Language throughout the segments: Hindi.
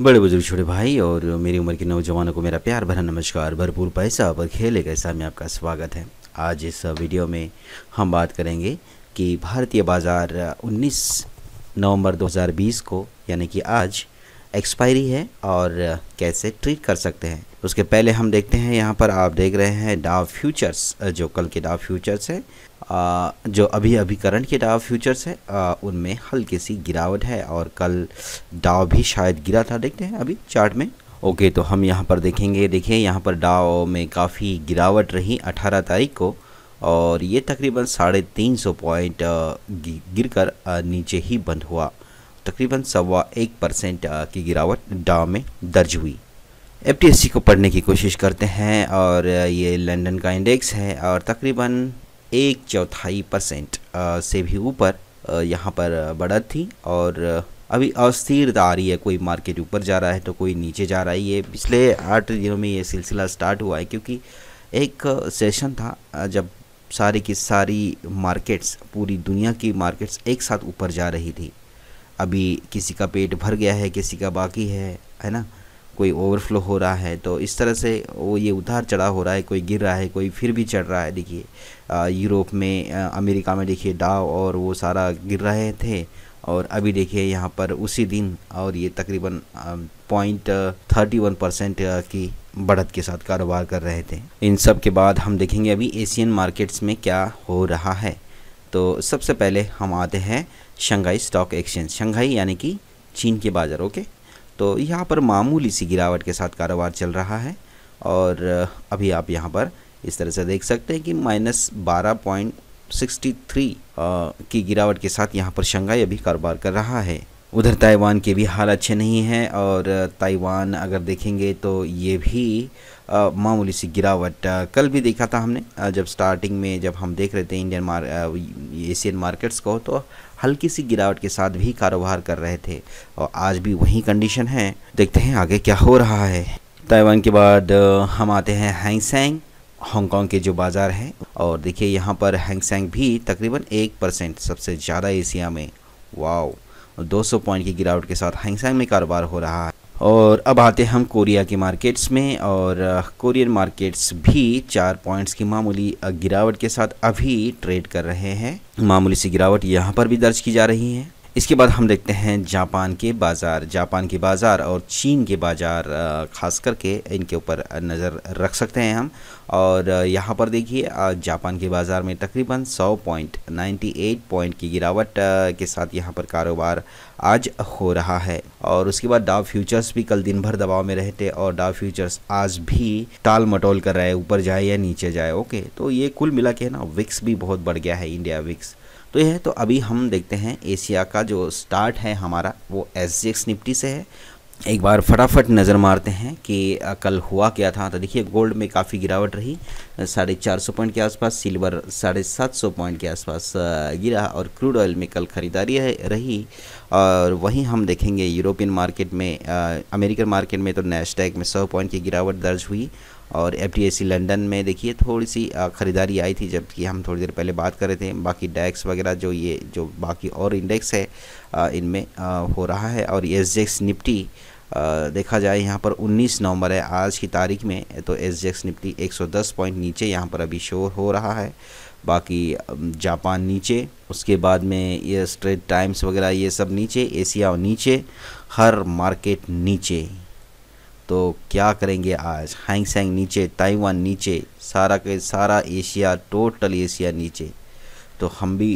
बड़े बुजुर्ग छोटे भाई और मेरी उम्र के नौजवानों को मेरा प्यार भरा नमस्कार भरपूर पैसा और खेले एक ऐसा में आपका स्वागत है आज इस वीडियो में हम बात करेंगे कि भारतीय बाज़ार 19 नवंबर 2020 को यानी कि आज एक्सपायरी है और कैसे ट्रीट कर सकते हैं उसके पहले हम देखते हैं यहाँ पर आप देख रहे हैं डाव फ्यूचर्स जो कल के डाव फ्यूचर्स है जो अभी अभी करंट के डाव फ्यूचर्स है उनमें हल्की सी गिरावट है और कल डाव भी शायद गिरा था देखते हैं अभी चार्ट में ओके तो हम यहाँ पर देखेंगे देखिए यहाँ पर डाव में काफ़ी गिरावट रही अठारह तारीख को और ये तकरीबन साढ़े तीन सौ पॉइंट गिर कर नीचे ही बंद हुआ तकरीबन सवा एक परसेंट की गिरावट डाव में दर्ज हुई एफ को पढ़ने की कोशिश करते हैं और ये लंदन का इंडेक्स है और तकरीबन एक चौथाई परसेंट से भी ऊपर यहाँ पर बढ़त थी और अभी अस्थिरता आ रही है कोई मार्केट ऊपर जा रहा है तो कोई नीचे जा रहा है ये पिछले आठ दिनों में ये सिलसिला स्टार्ट हुआ है क्योंकि एक सेशन था जब सारी की सारी मार्केट्स पूरी दुनिया की मार्केट्स एक साथ ऊपर जा रही थी अभी किसी का पेट भर गया है किसी का बाकी है है ना कोई ओवरफ्लो हो रहा है तो इस तरह से वो ये उतार चढ़ा हो रहा है कोई गिर रहा है कोई फिर भी चढ़ रहा है देखिए यूरोप में आ, अमेरिका में देखिए डाव और वो सारा गिर रहे थे और अभी देखिए यहाँ पर उसी दिन और ये तकरीबन पॉइंट थर्टी वन परसेंट की बढ़त के साथ कारोबार कर रहे थे इन सब के बाद हम देखेंगे अभी एशियन मार्केट्स में क्या हो रहा है तो सबसे पहले हम आते हैं शंघाई स्टॉक एक्सचेंज शंघाई यानी कि चीन के बाज़ार ओके तो यहाँ पर मामूली सी गिरावट के साथ कारोबार चल रहा है और अभी आप यहाँ पर इस तरह से देख सकते हैं कि माइनस बारह पॉइंट सिक्सटी थ्री की गिरावट के साथ यहाँ पर शंघाई अभी कारोबार कर रहा है उधर ताइवान के भी हाल अच्छे नहीं हैं और ताइवान अगर देखेंगे तो ये भी मामूली सी गिरावट कल भी देखा था हमने जब स्टार्टिंग में जब हम देख रहे थे इंडियन मार एशियन मार्केट्स को तो हल्की सी गिरावट के साथ भी कारोबार कर रहे थे और आज भी वही कंडीशन है देखते हैं आगे क्या हो रहा है ताइवान के बाद हम आते हैं हैंगसेंग हांगकांग के जो बाज़ार हैं और देखिए यहाँ पर हैंगसेंग भी तकरीबन एक परसेंट सबसे ज़्यादा एशिया में वाओ 200 पॉइंट की गिरावट के साथ हैंगसेंग में कारोबार हो रहा है और अब आते हैं हम कोरिया की मार्केट्स में और कोरियन मार्केट्स भी चार पॉइंट्स की मामूली गिरावट के साथ अभी ट्रेड कर रहे हैं मामूली सी गिरावट यहाँ पर भी दर्ज की जा रही है इसके बाद हम देखते हैं जापान के बाज़ार जापान के बाज़ार और चीन के बाज़ार ख़ास करके इनके ऊपर नज़र रख सकते हैं हम और यहाँ पर देखिए जापान के बाज़ार में तकरीबन 100 पॉइंट 98 पॉइंट की गिरावट के साथ यहाँ पर कारोबार आज हो रहा है और उसके बाद डाव फ्यूचर्स भी कल दिन भर दबाव में रहते और डाव फ्यूचर्स आज भी टाल मटोल कर रहे हैं ऊपर जाए या नीचे जाए ओके तो ये कुल मिला के ना विक्स भी बहुत बढ़ गया है इंडिया विक्स तो यह है तो अभी हम देखते हैं एशिया का जो स्टार्ट है हमारा वो एस जी निफ्टी से है एक बार फटाफट नज़र मारते हैं कि कल हुआ क्या था तो देखिए गोल्ड में काफ़ी गिरावट रही साढ़े चार सौ पॉइंट के आसपास सिल्वर साढ़े सात सौ पॉइंट के आसपास गिरा और क्रूड ऑयल में कल ख़रीदारी रही और वहीं हम देखेंगे यूरोपियन मार्केट में अमेरिकन मार्केट में तो नैशटैग में सौ पॉइंट की गिरावट दर्ज हुई और एफ लंदन में देखिए थोड़ी सी ख़रीदारी आई थी जबकि हम थोड़ी देर पहले बात कर रहे थे बाकी डैक्स वगैरह जो ये जो बाकी और इंडेक्स है इनमें हो रहा है और एस निपटी देखा जाए यहाँ पर 19 नवंबर है आज की तारीख में तो एस जेक्स निपटी 110 पॉइंट नीचे यहाँ पर अभी शोर हो रहा है बाकी जापान नीचे उसके बाद में ये स्ट्रेट टाइम्स वगैरह ये सब नीचे एशिया नीचे हर मार्केट नीचे तो क्या करेंगे आज हैंगसेंग नीचे ताइवान नीचे सारा के सारा एशिया टोटल एशिया नीचे तो हम भी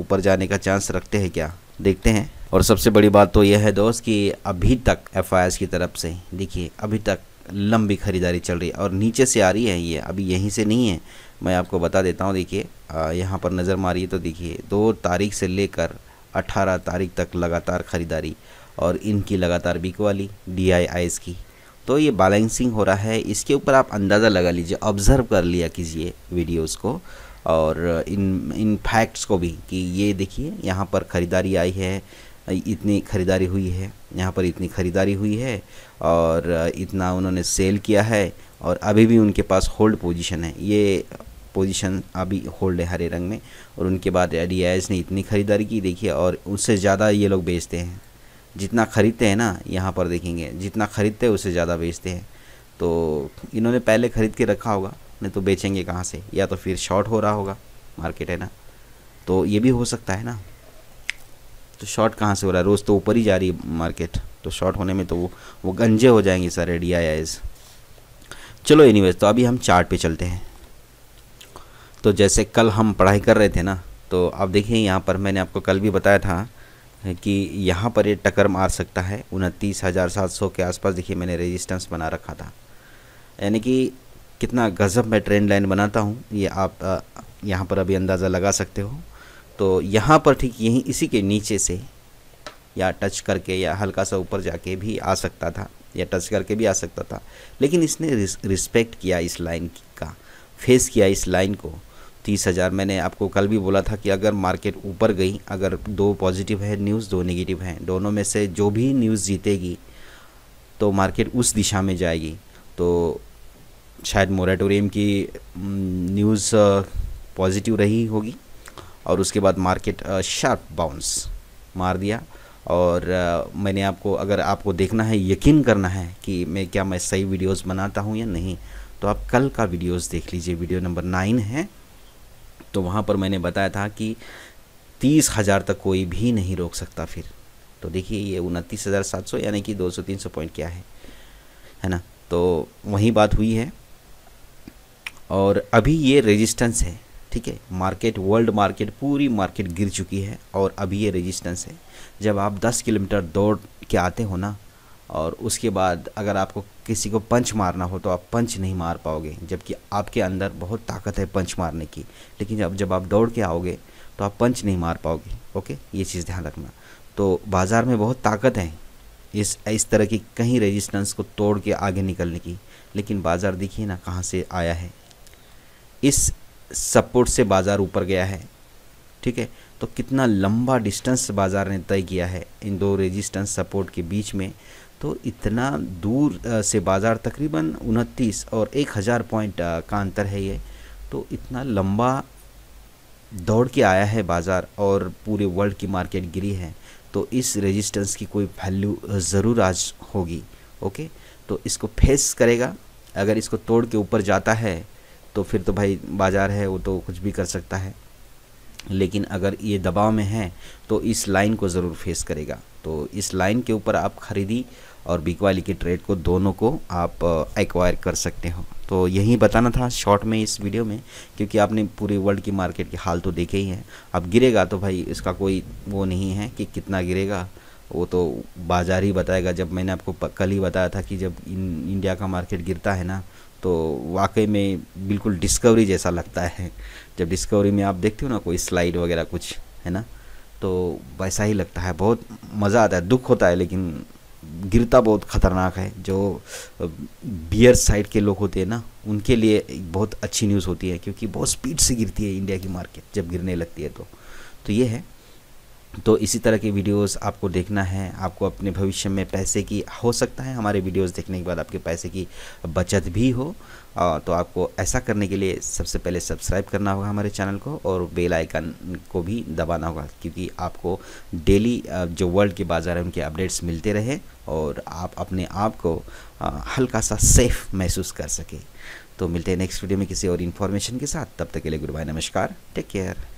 ऊपर जाने का चांस रखते हैं क्या देखते हैं और सबसे बड़ी बात तो यह है दोस्त कि अभी तक एफ की तरफ से देखिए अभी तक लंबी ख़रीदारी चल रही है और नीचे से आ रही है ये अभी यहीं से नहीं है मैं आपको बता देता हूँ देखिए यहाँ पर नज़र मारिए तो देखिए दो तारीख से लेकर अट्ठारह तारीख तक लगातार ख़रीदारी और इनकी लगातार बिकवाली डी आई की तो ये बैलेंसिंग हो रहा है इसके ऊपर आप अंदाज़ा लगा लीजिए ऑब्ज़र्व कर लिया कीजिए वीडियोस को और इन इन फैक्ट्स को भी कि ये देखिए यहाँ पर ख़रीदारी आई है इतनी ख़रीदारी हुई है यहाँ पर इतनी ख़रीदारी हुई है और इतना उन्होंने सेल किया है और अभी भी उनके पास होल्ड पोजिशन है ये पोजीशन अभी होल्ड है हरे रंग में और उनके बाद रियाज ने इतनी ख़रीदारी की देखिए और उससे ज़्यादा ये लोग बेचते हैं जितना ख़रीदते हैं ना यहाँ पर देखेंगे जितना ख़रीदते हैं उससे ज़्यादा बेचते हैं तो इन्होंने पहले ख़रीद के रखा होगा नहीं तो बेचेंगे कहाँ से या तो फिर शॉर्ट हो रहा होगा मार्केट है ना तो ये भी हो सकता है ना तो शॉर्ट कहाँ से हो रहा है रोज़ तो ऊपर ही जा रही है मार्केट तो शॉर्ट होने में तो वो वो गंजे हो जाएंगे सारे डी आई आईज चलो एनीवेज तो अभी हम चार्ट पे चलते हैं तो जैसे कल हम पढ़ाई कर रहे थे ना तो आप देखिए यहाँ पर मैंने आपको कल भी बताया था कि यहाँ पर ये टक्कर मार सकता है उनतीस हज़ार सात सौ के आसपास देखिए मैंने रेजिस्टेंस बना रखा था यानी कि कितना गज़ब मैं ट्रेंड लाइन बनाता हूँ ये आप यहाँ पर अभी अंदाज़ा लगा सकते हो तो यहाँ पर ठीक यहीं इसी के नीचे से या टच करके या हल्का सा ऊपर जाके भी आ सकता था या टच करके भी आ सकता था लेकिन इसने रिस्पेक्ट किया इस लाइन का फेस किया इस लाइन को तीस हज़ार मैंने आपको कल भी बोला था कि अगर मार्केट ऊपर गई अगर दो पॉजिटिव है न्यूज़ दो नेगेटिव हैं दोनों में से जो भी न्यूज़ जीतेगी तो मार्केट उस दिशा में जाएगी तो शायद मोरेटोरियम की न्यूज़ पॉजिटिव रही होगी और उसके बाद मार्केट शार्प बाउंस मार दिया और मैंने आपको अगर आपको देखना है यकीन करना है कि मैं क्या मैं सही वीडियोस बनाता हूँ या नहीं तो आप कल का वीडियोस देख लीजिए वीडियो नंबर नाइन है तो वहाँ पर मैंने बताया था कि तीस हज़ार तक कोई भी नहीं रोक सकता फिर तो देखिए ये उनतीस हज़ार सात सौ यानी कि दो सौ तीन सौ पॉइंट क्या है है ना तो वही बात हुई है और अभी ये रेजिस्टेंस है ठीक है मार्केट वर्ल्ड मार्केट पूरी मार्केट गिर चुकी है और अभी ये रेजिस्टेंस है जब आप 10 किलोमीटर दौड़ के आते हो ना और उसके बाद अगर आपको किसी को पंच मारना हो तो आप पंच नहीं मार पाओगे जबकि आपके अंदर बहुत ताकत है पंच मारने की लेकिन जब जब आप दौड़ के आओगे तो आप पंच नहीं मार पाओगे ओके ये चीज़ ध्यान रखना तो बाज़ार में बहुत ताकत है इस इस तरह की कहीं रेजिस्टेंस को तोड़ के आगे निकलने की लेकिन बाज़ार देखिए ना कहाँ से आया है इस सपोर्ट से बाज़ार ऊपर गया है ठीक है तो कितना लंबा डिस्टेंस बाज़ार ने तय किया है इन दो रेजिस्टेंस सपोर्ट के बीच में तो इतना दूर से बाज़ार तकरीबन उनतीस और एक हज़ार पॉइंट का अंतर है ये तो इतना लंबा दौड़ के आया है बाज़ार और पूरे वर्ल्ड की मार्केट गिरी है तो इस रेजिस्टेंस की कोई वैल्यू ज़रूर आज होगी ओके तो इसको फेस करेगा अगर इसको तोड़ के ऊपर जाता है तो फिर तो भाई बाज़ार है वो तो कुछ भी कर सकता है लेकिन अगर ये दबाव में है तो इस लाइन को ज़रूर फेस करेगा तो इस लाइन के ऊपर आप ख़रीदी और बिकवाली के ट्रेड को दोनों को आप एक्वायर कर सकते हो तो यही बताना था शॉर्ट में इस वीडियो में क्योंकि आपने पूरे वर्ल्ड की मार्केट की हाल तो देखे ही है अब गिरेगा तो भाई इसका कोई वो नहीं है कि कितना गिरेगा वो तो बाज़ार ही बताएगा जब मैंने आपको कल ही बताया था कि जब इन इंडिया का मार्केट गिरता है ना तो वाकई में बिल्कुल डिस्कवरी जैसा लगता है जब डिस्कवरी में आप देखते हो ना कोई स्लाइड वगैरह कुछ है ना तो वैसा ही लगता है बहुत मज़ा आता है दुख होता है लेकिन गिरता बहुत ख़तरनाक है जो बियर साइड के लोग होते हैं ना उनके लिए बहुत अच्छी न्यूज़ होती है क्योंकि बहुत स्पीड से गिरती है इंडिया की मार्केट जब गिरने लगती है तो तो ये है तो इसी तरह की वीडियोस आपको देखना है आपको अपने भविष्य में पैसे की हो सकता है हमारे वीडियोस देखने के बाद आपके पैसे की बचत भी हो तो आपको ऐसा करने के लिए सबसे पहले सब्सक्राइब करना होगा हमारे चैनल को और बेल आइकन को भी दबाना होगा क्योंकि आपको डेली जो वर्ल्ड के बाज़ार हैं उनके अपडेट्स मिलते रहे और आप अपने आप को हल्का सा सेफ महसूस कर सकें तो मिलते हैं नेक्स्ट वीडियो में किसी और इन्फॉर्मेशन के साथ तब तक के लिए गुड बाय नमस्कार टेक केयर